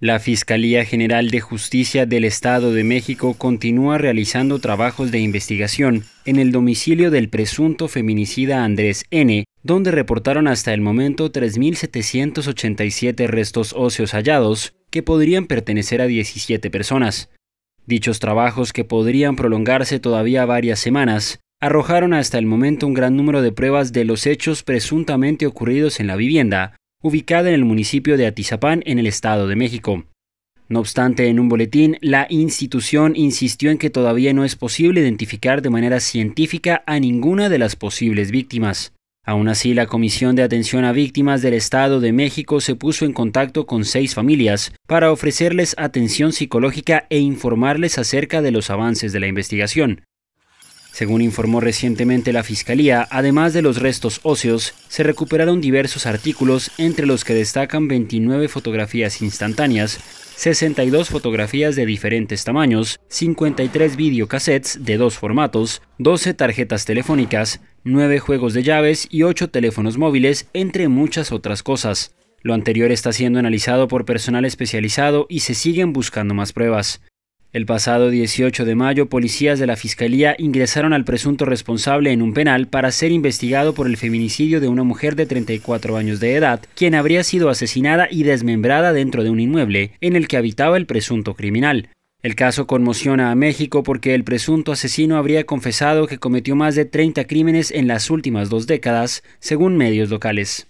La Fiscalía General de Justicia del Estado de México continúa realizando trabajos de investigación en el domicilio del presunto feminicida Andrés N., donde reportaron hasta el momento 3.787 restos óseos hallados que podrían pertenecer a 17 personas. Dichos trabajos, que podrían prolongarse todavía varias semanas, arrojaron hasta el momento un gran número de pruebas de los hechos presuntamente ocurridos en la vivienda, ubicada en el municipio de Atizapán, en el Estado de México. No obstante, en un boletín, la institución insistió en que todavía no es posible identificar de manera científica a ninguna de las posibles víctimas. Aún así, la Comisión de Atención a Víctimas del Estado de México se puso en contacto con seis familias para ofrecerles atención psicológica e informarles acerca de los avances de la investigación. Según informó recientemente la Fiscalía, además de los restos óseos, se recuperaron diversos artículos, entre los que destacan 29 fotografías instantáneas, 62 fotografías de diferentes tamaños, 53 videocassettes de dos formatos, 12 tarjetas telefónicas, 9 juegos de llaves y 8 teléfonos móviles, entre muchas otras cosas. Lo anterior está siendo analizado por personal especializado y se siguen buscando más pruebas. El pasado 18 de mayo, policías de la Fiscalía ingresaron al presunto responsable en un penal para ser investigado por el feminicidio de una mujer de 34 años de edad, quien habría sido asesinada y desmembrada dentro de un inmueble en el que habitaba el presunto criminal. El caso conmociona a México porque el presunto asesino habría confesado que cometió más de 30 crímenes en las últimas dos décadas, según medios locales.